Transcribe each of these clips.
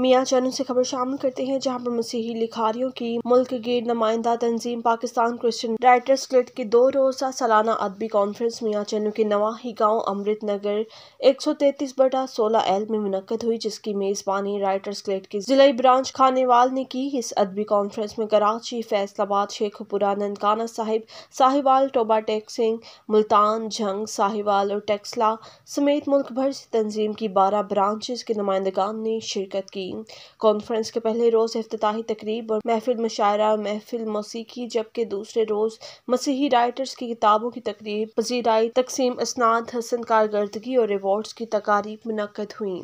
मियाँ चैनल से खबर शामिल करते हैं जहां पर मसीही लिखारियों की मुल्क गेट नुमाइंदा तंजीम पाकिस्तान क्रिश्चियन राइटर्स क्लिट की दो रोजा सालाना अदबी कॉन्फ्रेंस मियाँ चैनल के नवाही गाँव अमृत नगर एक सौ तैतीस बटा सोलह एल में मुनद हुई जिसकी मेजबानी राइटर्स क्लिट की जिले ब्रांच खानेवाल ने की इस अदबी कॉन्फ्रेंस में कराची फैसलाबाद शेखपुरा ननकाना साहिब साहिवाल टोबा टेक सिंह मुल्तान जंग साहिवाल और टेक्सला समेत मुल्क भर से तंजीम की बारह ब्रांचेस के नुमाइंदगान ने शिरकत की कॉन्फ्रेंस के पहले रोज़ अफ्ताही तकरीब और महफिल मुशायरा महफिल मौसीकी जबकि दूसरे रोज़ मसीही राइटर्स की किताबों की तकरीब पजीराई तकसीम इसनाद हसन कारदगी और एवॉर्ड की तकारीब मनद हुई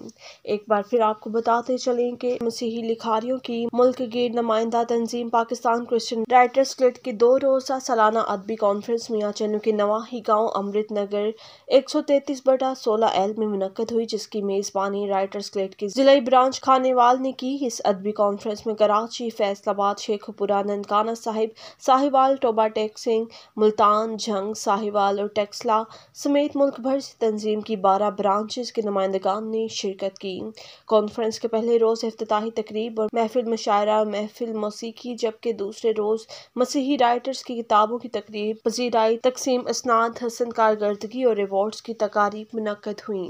एक बार फिर आपको बताते चलें कि मसीही लिखारियों की मुल्क गिर नुमाइंदा तंजीम पाकिस्तान क्रिश्चन राइटर्स क्लिट की दो रोज़ा सालाना अदबी कॉन्फ्रेंस मियाँ चनू के नवाही गाँव अमृत नगर एक सौ तैतीस बटा सोलह एल में मनद हुई जिसकी मेज़बानी राइटर्स क्लिट की जिले ब्रांच खाने बेनीवाल ने की इस अदबी कॉन्फ्रेंस में कराची फैसलाबाद शेखपुरा ननकाना साहिब साहिवाल टोबा टेक्सिंग मुल्तान जंग साहिवाल और टेक्सला समेत मुल्क भर से तंजीम की बारह ब्रांचेस के नुमाइंदगान ने शिरकत की कॉन्फ्रेंस के पहले रोज़ अफ्ताही तकरीब और महफिल मुशायरा महफिल मौसीकी जबकि दूसरे रोज़ मसीही राइटर्स की किताबों की तकरीब पजीराई तकसीम असनाद हसन कारकर्दगी और रिवॉर्ड्स की तकारीब मुनद हुई